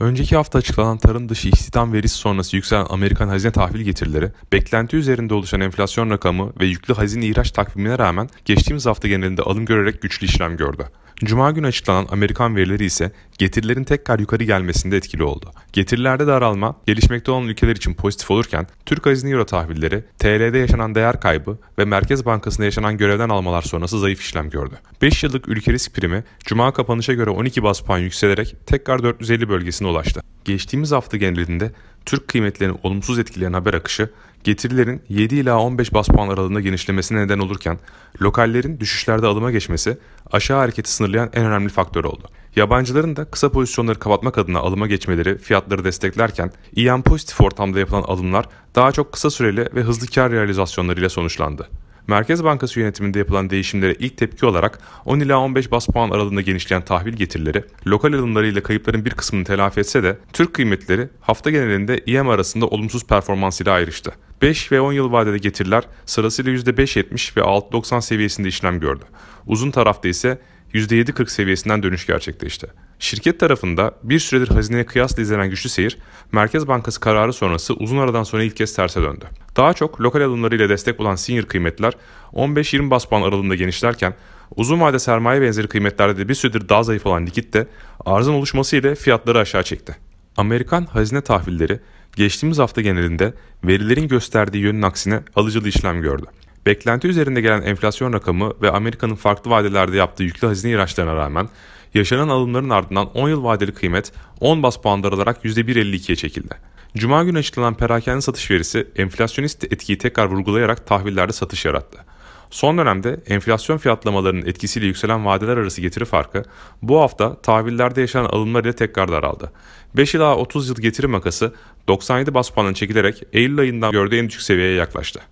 Önceki hafta açıklanan tarım dışı istihdam verisi sonrası yükselen Amerikan hazine tahvil getirileri, beklenti üzerinde oluşan enflasyon rakamı ve yüklü hazine ihraç takvimine rağmen geçtiğimiz hafta genelinde alım görerek güçlü işlem gördü. Cuma günü açıklanan Amerikan verileri ise getirilerin tekrar yukarı gelmesinde etkili oldu. Getirilerde daralma gelişmekte olan ülkeler için pozitif olurken Türk hazine euro tahvilleri TL'de yaşanan değer kaybı ve Merkez Bankası'nda yaşanan görevden almalar sonrası zayıf işlem gördü. 5 yıllık ülke risk primi cuma kapanışa göre 12 bas puan yükselerek tekrar 450 bölgesine ulaştı. Geçtiğimiz hafta genelinde Türk kıymetlerinin olumsuz etkileyen haber akışı getirilerin 7 ila 15 bas puan aralığında genişlemesine neden olurken lokallerin düşüşlerde alıma geçmesi aşağı hareketi sınırlayan en önemli faktör oldu. Yabancıların da kısa pozisyonları kapatmak adına alıma geçmeleri fiyatları desteklerken EM pozitif ortamda yapılan alımlar daha çok kısa süreli ve hızlı kar realizasyonlarıyla sonuçlandı. Merkez Bankası yönetiminde yapılan değişimlere ilk tepki olarak 10 ila 15 bas puan aralığında genişleyen tahvil getirileri, lokal alımlarıyla kayıpların bir kısmını telafi etse de Türk kıymetleri hafta genelinde IM arasında olumsuz performans ile ayrıştı. 5 ve 10 yıl vadede getiriler sırasıyla %5.70 ve 6.90 seviyesinde işlem gördü. Uzun tarafta ise %7.40 seviyesinden dönüş gerçekleşti. Şirket tarafında bir süredir hazineye kıyasla izlenen güçlü seyir, Merkez Bankası kararı sonrası uzun aradan sonra ilk kez terse döndü. Daha çok lokal alımlarıyla destek bulan senior kıymetler 15-20 bas puan aralığında genişlerken, uzun vade sermaye benzeri kıymetlerde de bir süredir daha zayıf olan likit de arzın oluşması ile fiyatları aşağı çekti. Amerikan hazine tahvilleri geçtiğimiz hafta genelinde verilerin gösterdiği yönün aksine alıcılı işlem gördü. Beklenti üzerinde gelen enflasyon rakamı ve Amerika'nın farklı vadelerde yaptığı yüklü hazine ilaçlarına rağmen yaşanan alımların ardından 10 yıl vadeli kıymet 10 bas puan daralarak %1.52'ye çekildi. Cuma günü açıklanan perakende satış verisi enflasyonist etkiyi tekrar vurgulayarak tahvillerde satış yarattı. Son dönemde enflasyon fiyatlamalarının etkisiyle yükselen vadeler arası getiri farkı bu hafta tahvillerde yaşanan alımlar ile tekrar daraldı. 5 ila 30 yıl getiri makası 97 bas puanın çekilerek Eylül ayından gördüğü en düşük seviyeye yaklaştı.